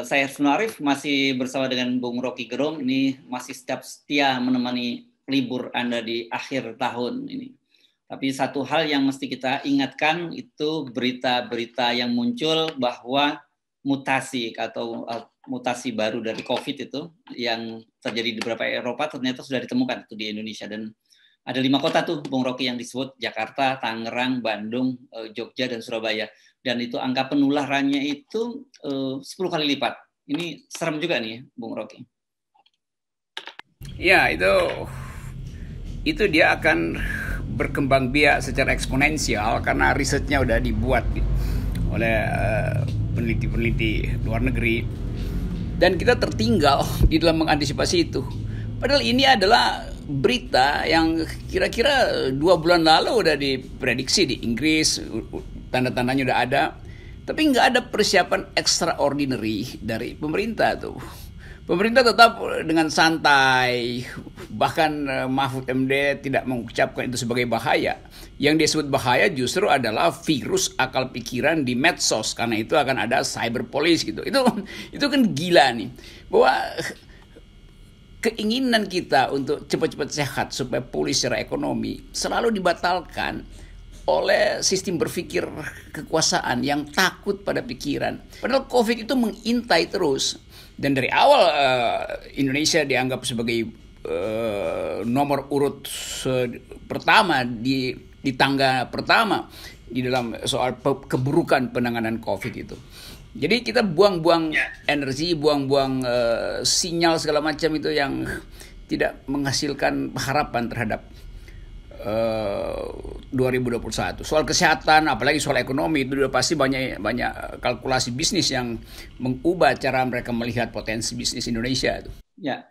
Eh, saya Sunarif masih bersama dengan Bung Rocky Gerung ini masih setiap setia menemani libur Anda di akhir tahun ini. Tapi satu hal yang mesti kita ingatkan itu berita-berita yang muncul bahwa mutasi atau uh, mutasi baru dari COVID itu yang terjadi di beberapa Eropa ternyata sudah ditemukan itu di Indonesia dan ada lima kota tuh Bung Rocky yang disebut Jakarta, Tangerang, Bandung, eh, Jogja dan Surabaya. Dan itu angka penularannya itu eh, sepuluh kali lipat. Ini serem juga nih Bung Rocky. Ya itu itu dia akan berkembang biak secara eksponensial karena risetnya udah dibuat oleh eh, peneliti-peneliti luar negeri dan kita tertinggal di dalam mengantisipasi itu. Padahal ini adalah berita yang kira-kira dua bulan lalu udah diprediksi di Inggris, tanda-tandanya udah ada, tapi nggak ada persiapan extraordinary dari pemerintah tuh. Pemerintah tetap dengan santai, bahkan eh, Mahfud MD tidak mengucapkan itu sebagai bahaya. Yang disebut bahaya justru adalah virus akal pikiran di medsos karena itu akan ada cyber police gitu. Itu itu kan gila nih. Bahwa keinginan kita untuk cepat-cepat sehat supaya pulih secara ekonomi selalu dibatalkan oleh sistem berpikir kekuasaan yang takut pada pikiran. Padahal COVID itu mengintai terus. Dan dari awal eh, Indonesia dianggap sebagai eh, nomor urut pertama di di tangga pertama di dalam soal keburukan penanganan COVID itu. Jadi kita buang-buang yeah. energi, buang-buang uh, sinyal segala macam itu yang tidak menghasilkan harapan terhadap eh, uh, 2021. Soal kesehatan, apalagi soal ekonomi itu sudah pasti banyak banyak kalkulasi bisnis yang mengubah cara mereka melihat potensi bisnis Indonesia itu. Ya.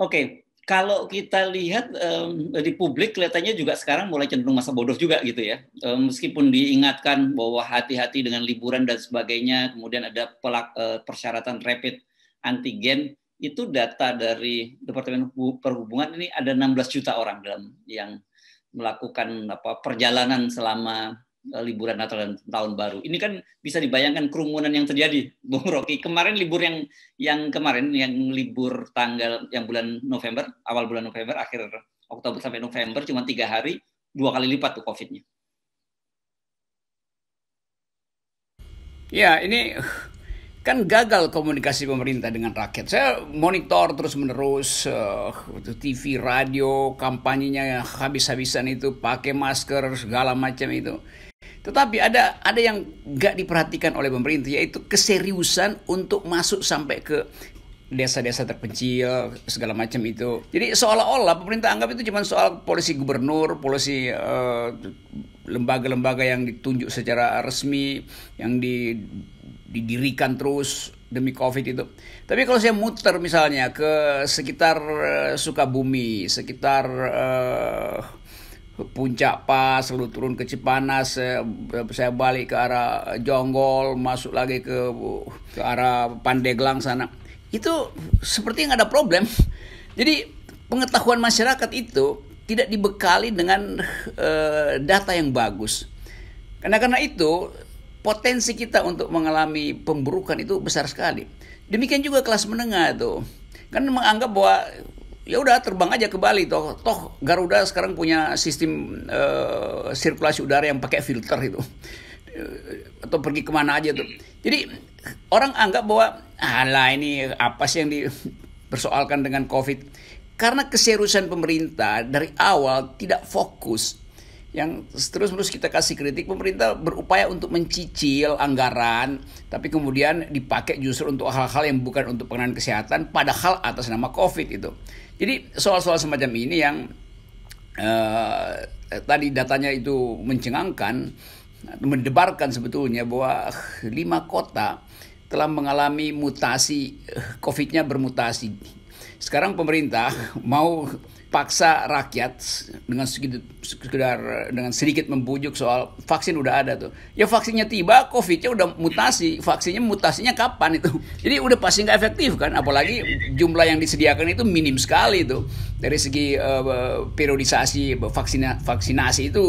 Oke kalau kita lihat um, di publik kelihatannya juga sekarang mulai cenderung masa bodoh juga gitu ya. Um, meskipun diingatkan bahwa hati-hati dengan liburan dan sebagainya, kemudian ada pelak, uh, persyaratan rapid antigen itu data dari Departemen Perhubungan ini ada 16 juta orang dalam yang melakukan apa perjalanan selama Eh, liburan Natal dan Tahun Baru. Ini kan bisa dibayangkan kerumunan yang terjadi, Bung Rocky. Kemarin libur yang yang kemarin yang libur tanggal yang bulan November, awal bulan November, akhir Oktober sampai November cuma tiga hari, dua kali lipat tuh COVID-nya. Ya, ini kan gagal komunikasi pemerintah dengan rakyat. Saya monitor terus menerus uh, eh, TV, radio, kampanyenya habis-habisan itu pakai masker segala macam itu. Tetapi ada ada yang gak diperhatikan oleh pemerintah yaitu keseriusan untuk masuk sampai ke desa-desa terpencil segala macam itu. Jadi seolah-olah pemerintah anggap itu cuma soal polisi gubernur, polisi lembaga eh, lembaga-lembaga yang ditunjuk secara resmi, yang di, didirikan terus demi COVID itu. Tapi kalau saya muter misalnya ke sekitar eh, Sukabumi, sekitar eh, puncak pas lalu turun ke Cipanas saya, balik ke arah Jonggol masuk lagi ke ke arah Pandeglang sana itu seperti nggak ada problem jadi pengetahuan masyarakat itu tidak dibekali dengan uh, data yang bagus karena karena itu potensi kita untuk mengalami pemburukan itu besar sekali demikian juga kelas menengah tuh kan menganggap bahwa ya udah terbang aja ke Bali toh toh Garuda sekarang punya sistem uh, sirkulasi udara yang pakai filter itu eh, atau pergi kemana aja tuh jadi orang anggap bahwa alah ini apa sih yang dipersoalkan dengan COVID karena keseriusan pemerintah dari awal tidak fokus yang terus-menerus kita kasih kritik pemerintah berupaya untuk mencicil anggaran tapi kemudian dipakai justru untuk hal-hal yang bukan untuk penanganan kesehatan padahal atas nama Covid itu. Jadi soal-soal semacam ini yang uh, tadi datanya itu mencengangkan mendebarkan sebetulnya bahwa lima kota telah mengalami mutasi eh, COVID-nya bermutasi. Sekarang pemerintah mau paksa rakyat dengan sekedar dengan sedikit membujuk soal vaksin udah ada tuh. Ya vaksinnya tiba, covidnya udah mutasi. Vaksinnya mutasinya kapan itu? Jadi udah pasti nggak efektif kan, apalagi jumlah yang disediakan itu minim sekali itu. Dari segi uh, periodisasi vaksina, vaksinasi itu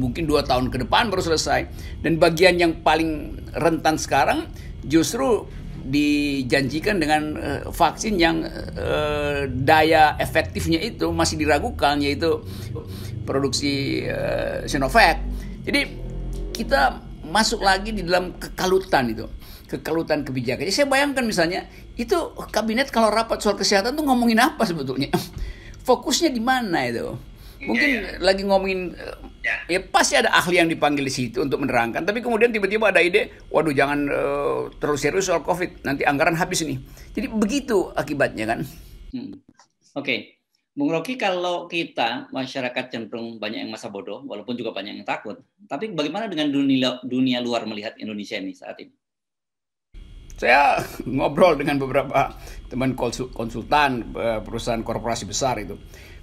mungkin dua tahun ke depan baru selesai. Dan bagian yang paling rentan sekarang justru dijanjikan dengan uh, vaksin yang uh, daya efektifnya itu masih diragukan yaitu produksi uh, Sinovac. Jadi kita masuk lagi di dalam kekalutan itu kekalutan kebijakan. Jadi saya bayangkan misalnya itu kabinet kalau rapat soal kesehatan tuh ngomongin apa sebetulnya? Fokusnya di mana itu? Iya, mungkin ya, ya. lagi ngomongin ya. Eh, ya pasti ada ahli yang dipanggil di situ untuk menerangkan tapi kemudian tiba-tiba ada ide waduh jangan uh, terlalu serius soal covid nanti anggaran habis nih jadi begitu akibatnya kan hmm. oke okay. Bung Rocky kalau kita masyarakat cenderung banyak yang masa bodoh walaupun juga banyak yang takut tapi bagaimana dengan dunia dunia luar melihat Indonesia ini saat ini saya ngobrol dengan beberapa teman konsultan eh, perusahaan korporasi besar itu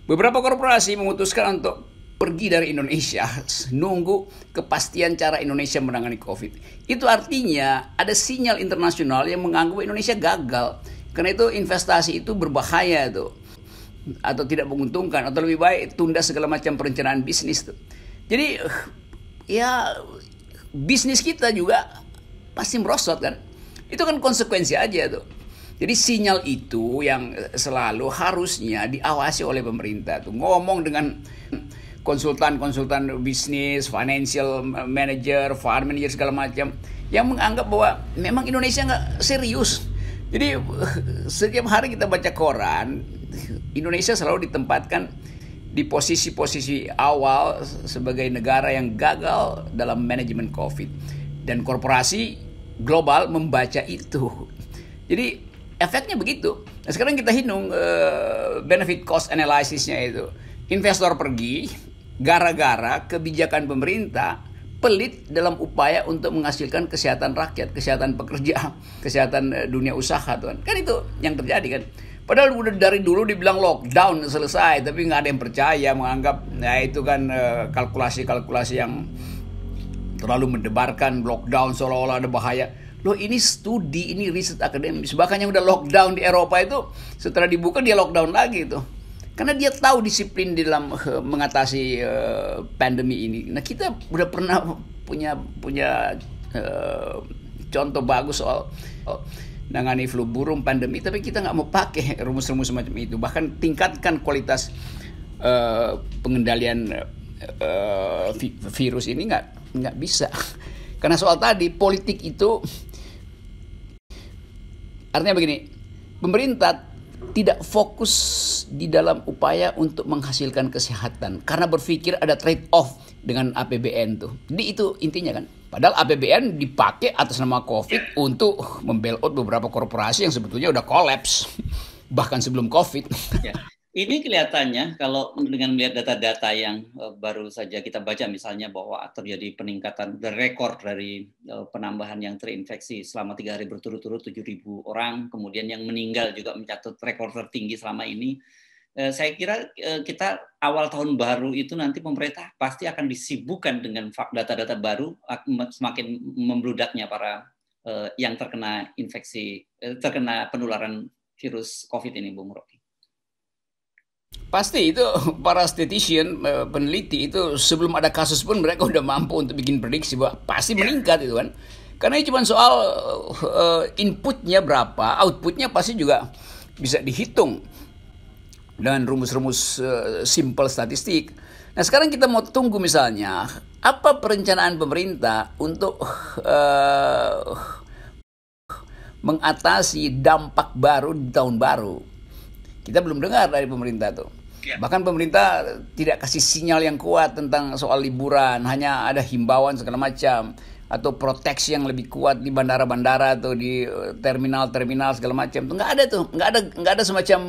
Beberapa korporasi memutuskan untuk pergi dari Indonesia nunggu kepastian cara Indonesia menangani COVID. Itu artinya ada sinyal internasional yang menganggap Indonesia gagal. Karena itu investasi itu berbahaya itu atau tidak menguntungkan atau lebih baik tunda segala macam perencanaan bisnis tuh. Jadi ya bisnis kita juga pasti merosot kan. Itu kan konsekuensi aja tuh. Jadi sinyal itu yang selalu harusnya diawasi oleh pemerintah tuh. Ngomong dengan konsultan-konsultan bisnis, financial manager, farm manager segala macam yang menganggap bahwa memang Indonesia nggak serius. Jadi setiap hari kita baca koran, Indonesia selalu ditempatkan di posisi-posisi awal sebagai negara yang gagal dalam manajemen COVID dan korporasi global membaca itu. Jadi efeknya begitu. Nah, sekarang kita hitung uh, benefit cost analysisnya itu. Investor pergi gara-gara kebijakan pemerintah pelit dalam upaya untuk menghasilkan kesehatan rakyat, kesehatan pekerja, kesehatan eh, dunia usaha, tuan. Kan itu yang terjadi kan. Padahal udah dari dulu dibilang lockdown selesai, tapi nggak ada yang percaya menganggap ya itu kan eh, kalkulasi-kalkulasi yang terlalu mendebarkan lockdown seolah-olah ada bahaya. Loh ini studi, ini riset akademis. Bahkan yang udah lockdown di Eropa itu setelah dibuka dia lockdown lagi itu. Karena dia tahu disiplin di dalam eh, mengatasi uh, pandemi ini. Nah kita udah pernah punya punya uh, contoh bagus soal dengan nangani flu burung pandemi, tapi kita nggak mau pakai rumus-rumus semacam itu. Bahkan tingkatkan kualitas uh, pengendalian uh, virus ini nggak nggak bisa. Karena soal tadi politik itu Artinya begini, pemerintah tidak fokus di dalam upaya untuk menghasilkan kesehatan karena berpikir ada trade off dengan APBN tuh. Jadi itu intinya kan. Padahal APBN dipakai atas nama Covid ya. untuk membelot beberapa korporasi yang sebetulnya udah kolaps bahkan sebelum Covid. Ya. Ini kelihatannya kalau dengan melihat data-data yang eh, baru saja kita baca misalnya bahwa terjadi peningkatan rekor dari eh, penambahan yang terinfeksi selama tiga hari berturut-turut 7.000 orang, kemudian yang meninggal juga mencatat rekor tertinggi selama ini. Eh, saya kira kita awal tahun baru itu nanti pemerintah pasti akan disibukkan dengan data-data baru semakin membludaknya para yang terkena infeksi terkena penularan virus COVID ini, Bung Rocky. Pasti itu para statistician eh, peneliti itu sebelum ada kasus pun mereka udah mampu untuk bikin prediksi bahwa pasti iya. meningkat itu kan. Karena ini cuma soal eh, inputnya berapa, outputnya pasti juga bisa dihitung dengan rumus-rumus eh, simple statistik. Nah sekarang kita mau tunggu misalnya apa perencanaan pemerintah untuk uh, mengatasi dampak baru di tahun baru. Kita belum dengar dari pemerintah tuh. Ya. Bahkan pemerintah tidak kasih sinyal yang kuat tentang soal liburan, hanya ada himbauan segala macam atau proteksi yang lebih kuat di bandara-bandara atau di eh, terminal-terminal segala macam. Tuh nggak ada tuh, nggak ada nggak ada semacam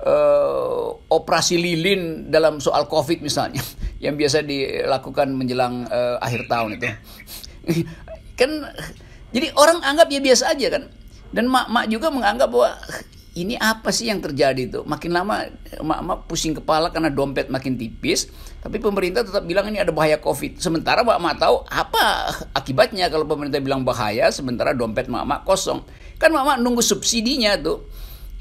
uh, operasi lilin dalam soal COVID misalnya yang biasa dilakukan menjelang uh, akhir tahun itu. kan jadi orang anggap ya biasa aja kan. Dan mak-mak juga menganggap bahwa ini apa sih yang terjadi tuh? Makin lama emak-emak pusing kepala karena dompet makin tipis, tapi pemerintah tetap bilang ini ada bahaya COVID. Sementara Mbak emak tahu apa akibatnya kalau pemerintah bilang bahaya, sementara dompet mak emak kosong. Kan mak emak nunggu subsidinya tuh.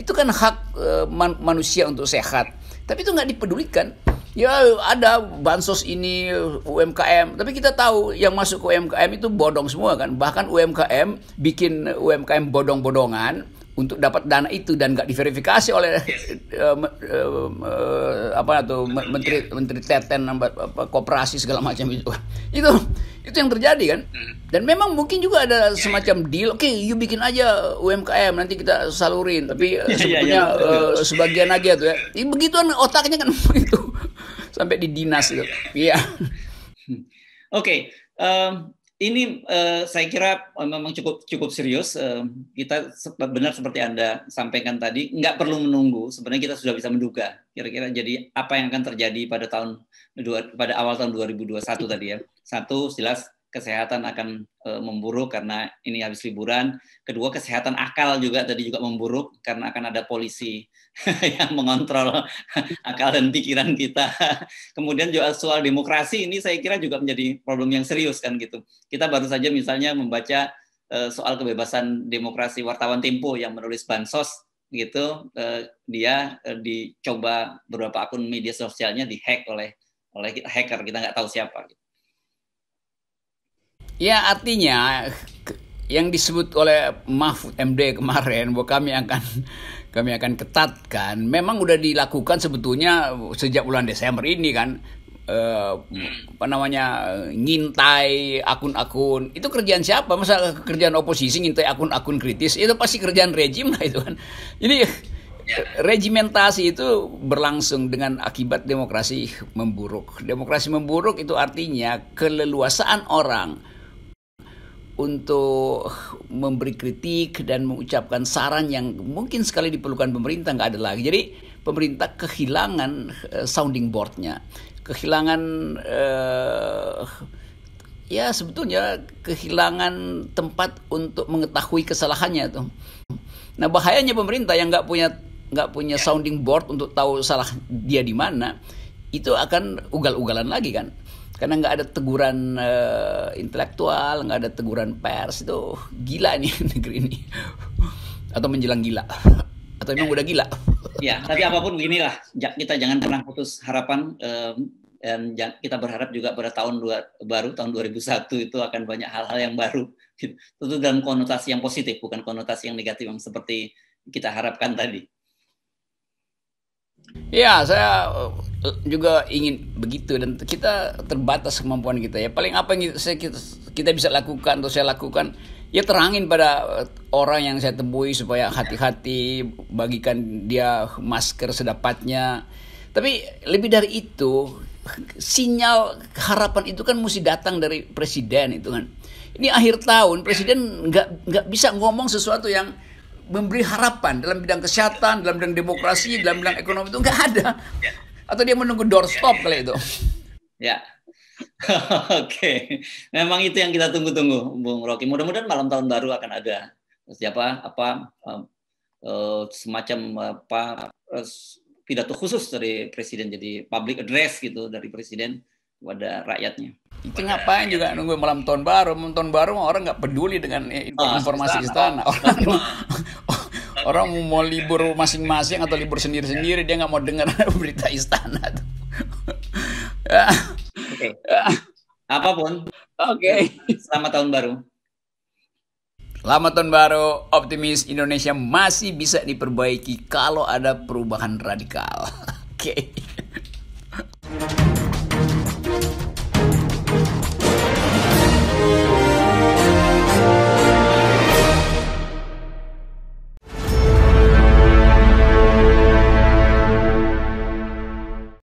Itu kan hak e, man manusia untuk sehat. Tapi itu nggak dipedulikan. Ya ada bansos ini UMKM, tapi kita tahu yang masuk ke UMKM itu bodong semua kan. Bahkan UMKM bikin UMKM bodong-bodongan untuk dapat dana itu dan gak diverifikasi oleh uh, uh, uh, apa atau iya. menteri menteri teten apa, kooperasi segala macam itu itu itu yang terjadi kan hmm. dan memang mungkin juga ada iya, iya. semacam deal oke okay, you bikin aja UMKM nanti kita salurin tapi sebetulnya uh, sebagian aja tuh ya begituan otaknya kan itu sampai di dinas itu iya oke okay ini eh, saya kira eh, memang cukup cukup serius. Eh, kita benar seperti anda sampaikan tadi, nggak perlu menunggu. Sebenarnya kita sudah bisa menduga kira-kira jadi apa yang akan terjadi pada tahun pada awal tahun 2021 tadi ya. Satu jelas kesehatan akan e, memburuk karena ini habis liburan. Kedua, kesehatan akal juga tadi juga memburuk karena akan ada polisi yang mengontrol akal dan pikiran kita. Kemudian juga soal demokrasi ini saya kira juga menjadi problem yang serius kan gitu. Kita baru saja misalnya membaca e, soal kebebasan demokrasi wartawan Tempo yang menulis bansos gitu e, dia dicoba beberapa akun media sosialnya dihack oleh oleh hacker kita nggak tahu siapa gitu Ya artinya yang disebut oleh Mahfud MD kemarin bahwa kami akan kami akan ketatkan memang sudah dilakukan sebetulnya sejak bulan Desember ini kan eh, apa namanya ngintai akun-akun itu kerjaan siapa masa kerjaan oposisi ngintai akun-akun kritis itu pasti kerjaan rejim lah itu kan jadi ya. regimentasi itu berlangsung dengan akibat demokrasi memburuk demokrasi memburuk itu artinya keleluasaan orang untuk memberi kritik dan mengucapkan saran yang mungkin sekali diperlukan pemerintah nggak ada lagi. Jadi pemerintah kehilangan uh, sounding boardnya, kehilangan uh, ya sebetulnya kehilangan tempat untuk mengetahui kesalahannya tuh. Nah bahayanya pemerintah yang nggak punya nggak punya sounding board untuk tahu salah dia di mana itu akan ugal-ugalan lagi kan karena nggak ada teguran uh, intelektual, nggak ada teguran pers itu gila nih negeri ini atau menjelang gila atau emang udah gila. Ya, tapi apapun beginilah kita jangan pernah putus harapan um, dan kita berharap juga pada tahun dua, baru tahun 2001 itu akan banyak hal-hal yang baru itu Tentu dalam konotasi yang positif bukan konotasi yang negatif yang seperti kita harapkan tadi. Ya, saya eh, juga ingin begitu dan kita terbatas kemampuan kita ya. Paling apa yang saya, kita, kita bisa lakukan atau saya lakukan ya terangin pada eh, orang yang saya temui supaya hati-hati bagikan dia masker sedapatnya. Tapi lebih dari itu sinyal harapan itu kan mesti datang dari presiden itu kan. Ini akhir tahun presiden nggak nggak bisa ngomong sesuatu yang memberi harapan dalam bidang kesehatan, dalam bidang demokrasi, dalam bidang ekonomi itu nggak ada. Ya. Atau dia menunggu doorstop ya, ya, kali itu. Ya. Oke. Memang itu yang kita tunggu-tunggu, Bung Rocky. Mudah-mudahan malam tahun baru akan ada siapa apa eh, semacam apa eh, pidato khusus dari presiden jadi public address gitu dari presiden kepada rakyatnya itu ngapain juga nunggu malam tahun baru malam tahun baru orang nggak peduli dengan eh, ah, informasi ah, istana orang orang mau libur masing-masing atau libur sendiri-sendiri dia nggak mau dengar berita istana oke okay. apapun oke okay. selamat tahun baru Selamat tahun baru, optimis Indonesia masih bisa diperbaiki kalau ada perubahan radikal. Oke. Okay.